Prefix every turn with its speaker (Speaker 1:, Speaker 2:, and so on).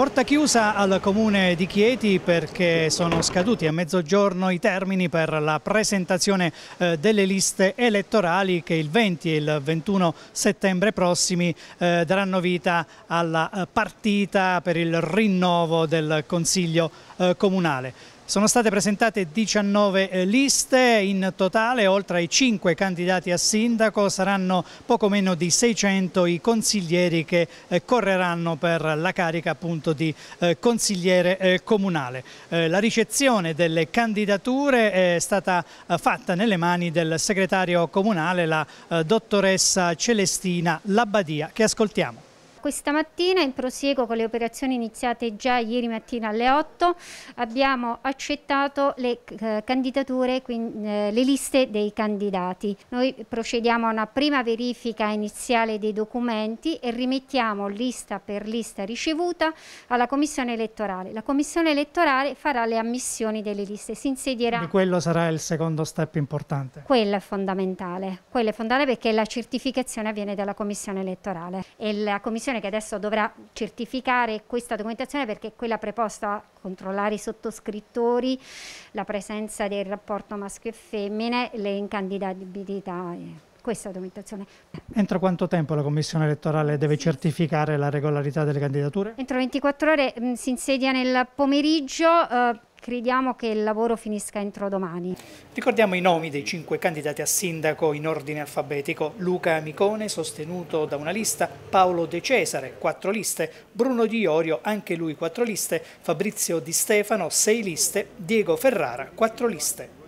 Speaker 1: Porta chiusa al comune di Chieti perché sono scaduti a mezzogiorno i termini per la presentazione eh, delle liste elettorali che il 20 e il 21 settembre prossimi eh, daranno vita alla eh, partita per il rinnovo del Consiglio comunale. Sono state presentate 19 eh, liste, in totale oltre ai 5 candidati a sindaco saranno poco meno di 600 i consiglieri che eh, correranno per la carica appunto di eh, consigliere comunale. La ricezione delle candidature è stata fatta nelle mani del segretario comunale, la dottoressa Celestina Labbadia, che ascoltiamo.
Speaker 2: Questa mattina, in prosieguo con le operazioni iniziate già ieri mattina alle 8, abbiamo accettato le eh, candidature, quindi, eh, le liste dei candidati. Noi procediamo a una prima verifica iniziale dei documenti e rimettiamo lista per lista ricevuta alla Commissione elettorale. La Commissione elettorale farà le ammissioni delle liste, si insedierà... Quindi
Speaker 1: quello sarà il secondo step importante?
Speaker 2: Quello è fondamentale, quello è fondamentale perché la certificazione avviene dalla Commissione elettorale e la Commissione commissione che adesso dovrà certificare questa documentazione perché è quella preposta a controllare i sottoscrittori, la presenza del rapporto maschio e femmine, le incandidabilità. Eh, questa documentazione.
Speaker 1: Entro quanto tempo la commissione elettorale deve certificare la regolarità delle candidature?
Speaker 2: Entro 24 ore mh, mm, si insedia nel pomeriggio, eh, crediamo che il lavoro finisca entro domani.
Speaker 1: Ricordiamo i nomi dei cinque candidati a sindaco in ordine alfabetico. Luca Amicone, sostenuto da una lista, Paolo De Cesare, quattro liste, Bruno Di Iorio, anche lui quattro liste, Fabrizio Di Stefano, sei liste, Diego Ferrara, quattro liste.